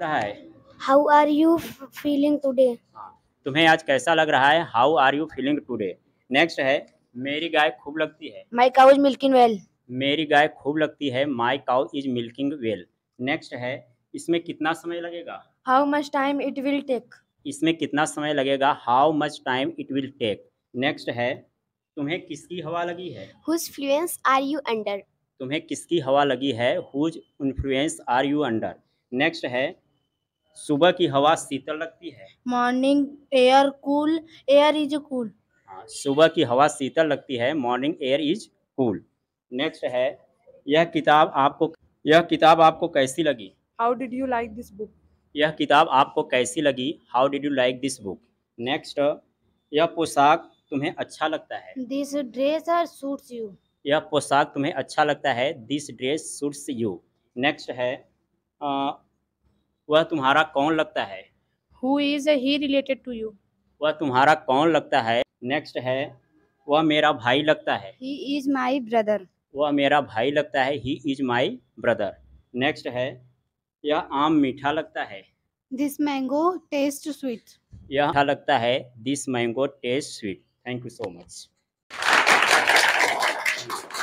रहा है how are you feeling today तुम्हें आज कैसा लग रहा है how are you feeling today next है मेरी गाय खूब लगती है my cow is milking well मेरी गाय खूब लगती है my cow is milking well next है इसमें कितना समय लगेगा how much time it will take इसमें कितना समय लगेगा how much time it will take next है तुम्हें किसकी हवा लगी है whose Fluence are you under तुम्हें किसकी हवा लगी है whose influence are you under next है सुबह की हवा शीतल लगती है morning air cool air is cool सुबह की हवा शीतल लगती है morning air is cool next है यह किताब आपको यह किताब आपको कैसी लगी how did you like this book यह किताब आपको कैसी लगी how did you like this book next यह पोशाक तुम्हें अच्छा लगता है this dress are suits you यह पोशाक तुम्हें अच्छा लगता है this dress suits you next है आ, वह तुम्हारा कौन लगता है who is he related to you वह तुम्हारा कौन लगता है नेक्स्ट है वह मेरा भाई लगता है ही इज माई ब्रदर वह मेरा भाई लगता है he is my brother next है यह आम मीठा लगता है दिस मैंगो टेस्ट स्वीट यह मीठा लगता है this mango taste sweet thank you so much